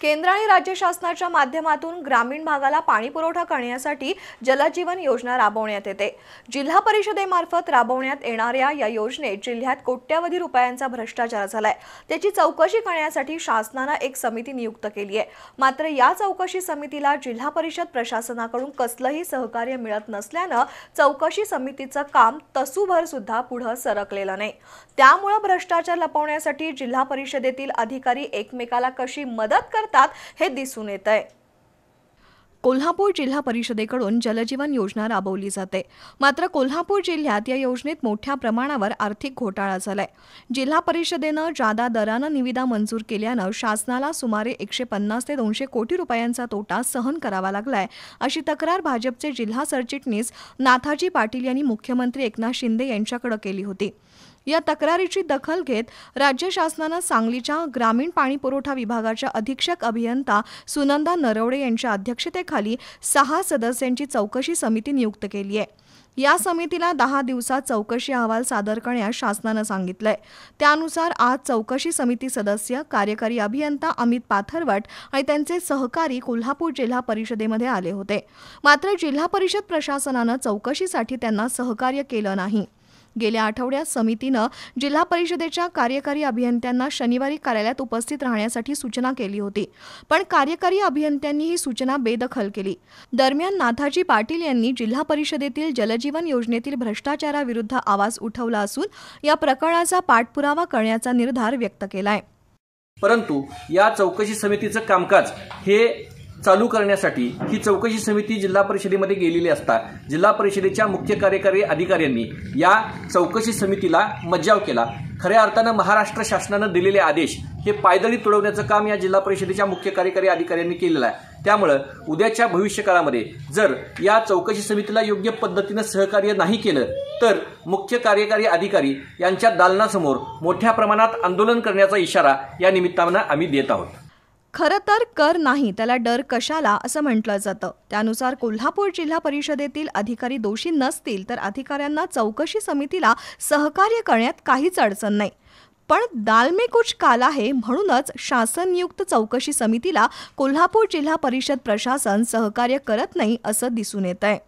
केंद्र आणि राज्य शासनाच्या माध्यमातून ग्रामीण भागाला पाणी पुरवठा करण्यासाठी जलजीवन योजना राबवण्यात येते जिल्हा परिषदेमार्फत राबवण्यात येणाऱ्या या योजनेत जिल्ह्यात कोट्यवधी रुपयांचा भ्रष्टाचार झालाय त्याची चौकशी करण्यासाठी शासनानं एक समिती नियुक्त केली आहे मात्र या चौकशी समितीला जिल्हा परिषद प्रशासनाकडून कसलंही सहकार्य मिळत नसल्यानं चौकशी समितीचं काम तसूभर सुद्धा पुढं सरकलेलं नाही त्यामुळं भ्रष्टाचार लपवण्यासाठी जिल्हा परिषदेतील अधिकारी एकमेकाला कशी मदत करतात करतात हे दिसून येत आहे कोल्हापूर जिल्हा परिषदेकडून जलजीवन योजना राबवली जाते मात्र कोल्हापूर जिल्ह्यात या योजनेत मोठ्या प्रमाणावर आर्थिक घोटाळा झालाय जिल्हा परिषदेनं जादा दरानं निविदा मंजूर केल्यानं शासनाला सुमारे एकशे पन्नास ते दोनशे कोटी रुपयांचा तोटा सहन करावा लागलाय अशी तक्रार भाजपचे जिल्हा सरचिटणीस नाथाजी पाटील यांनी मुख्यमंत्री एकनाथ शिंदे यांच्याकडे केली होती या तक्रारीची दखल घेत राज्य शासनानं सांगलीच्या ग्रामीण पाणी पुरवठा विभागाच्या अधीक्षक अभियंता सुनंदा नरवडे यांच्या अध्यक्षतेखाली सहा सदस्यांची चौकशी समिती नियुक्त केली आहे या समितीला दहा दिवसात चौकशी अहवाल सादर करण्यास शासनानं सांगितलंय त्यानुसार आज चौकशी समिती सदस्य कार्यकारी अभियंता अमित पाथरवट आणि त्यांचे सहकारी कोल्हापूर जिल्हा परिषदेमध्ये आले होते मात्र जिल्हा परिषद प्रशासनानं चौकशीसाठी त्यांना सहकार्य केलं नाही गेल्या आठवड्यात समितीनं जिल्हा परिषदेच्या कार्यकारी अभियंत्यांना शनिवारी कार्यालयात उपस्थित राहण्यासाठी सूचना केली होती पण कार्यकारी अभियंत्यांनी ही सूचना बेदखल केली दरम्यान नाथाजी पाटील यांनी जिल्हा परिषदेतील जलजीवन योजनेतील भ्रष्टाचाराविरुद्ध आवाज उठवला असून या प्रकरणाचा पाठपुरावा करण्याचा निर्धार व्यक्त केलाय परंतु या चौकशी समितीचं कामकाज हे चालू करण्यासाठी ही चौकशी समिती जिल्हा परिषदेमध्ये गेलेली असता जिल्हा परिषदेच्या मुख्य कार्यकारी अधिकाऱ्यांनी या चौकशी समितीला मज्जाव केला खऱ्या अर्थानं महाराष्ट्र शासनानं दिलेले आदेश हे पायदळी तुडवण्याचं काम या जिल्हा परिषदेच्या मुख्य कार्यकारी अधिकाऱ्यांनी केलेलं आहे त्यामुळं उद्याच्या भविष्यकाळामध्ये जर या चौकशी समितीला योग्य पद्धतीनं सहकार्य नाही केलं तर मुख्य कार्यकारी अधिकारी यांच्या दालनासमोर मोठ्या प्रमाणात आंदोलन करण्याचा इशारा या निमित्तानं आम्ही देत आहोत खरं तर कर नाही त्याला डर कशाला असं म्हटलं जातं त्यानुसार कोल्हापूर जिल्हा परिषदेतील अधिकारी दोषी नसतील तर अधिकाऱ्यांना चौकशी समितीला सहकार्य करण्यात काहीच अडचण नाही पण दालमे कुछ काल आहे म्हणूनच शासननियुक्त चौकशी समितीला कोल्हापूर जिल्हा परिषद प्रशासन सहकार्य करत नाही असं दिसून येत आहे